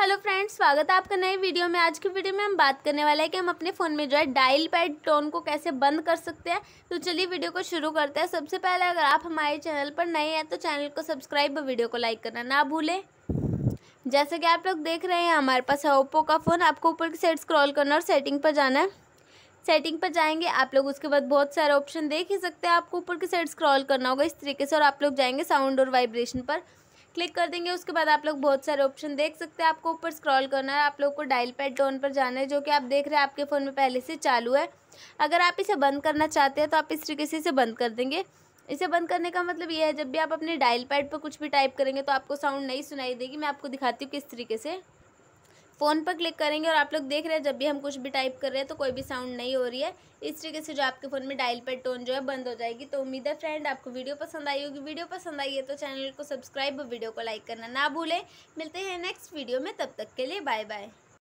hello friends स्वागत है आपका नए वीडियो में आज की वीडियो में हम बात करने वाले हैं कि हम अपने फ़ोन में जो है डायल पैड टोन को कैसे बंद कर सकते हैं तो चलिए वीडियो को शुरू करते हैं सबसे पहले अगर आप हमारे चैनल पर नए हैं तो चैनल को सब्सक्राइब और वीडियो को लाइक करना ना भूलें जैसे कि आप लोग देख रहे हैं हमारे पास है ओप्पो का फ़ोन आपको ऊपर की साइड स्क्रॉल करना और सेटिंग पर जाना है सेटिंग पर जाएंगे आप लोग उसके बाद बहुत सारे ऑप्शन देख ही सकते हैं आपको ऊपर की साइड स्क्रॉल करना होगा इस तरीके से और आप लोग जाएंगे साउंड और वाइब्रेशन पर क्लिक कर देंगे उसके बाद आप लोग बहुत सारे ऑप्शन देख सकते हैं आपको ऊपर स्क्रॉल करना है आप लोग को डायल पैड टोन पर जाना है जो कि आप देख रहे हैं आपके फ़ोन में पहले से चालू है अगर आप इसे बंद करना चाहते हैं तो आप इस तरीके से इसे बंद कर देंगे इसे बंद करने का मतलब ये है जब भी आप अपने डायल पैड पर कुछ भी टाइप करेंगे तो आपको साउंड नहीं सुनाई देगी मैं आपको दिखाती हूँ किस तरीके से फ़ोन पर क्लिक करेंगे और आप लोग देख रहे हैं जब भी हम कुछ भी टाइप कर रहे हैं तो कोई भी साउंड नहीं हो रही है इस तरीके से जो आपके फ़ोन में डायल पर टोन जो है बंद हो जाएगी तो उम्मीद है फ्रेंड आपको वीडियो पसंद आई होगी वीडियो पसंद आई है तो चैनल को सब्सक्राइब और वीडियो को लाइक करना ना भूलें मिलते हैं नेक्स्ट वीडियो में तब तक के लिए बाय बाय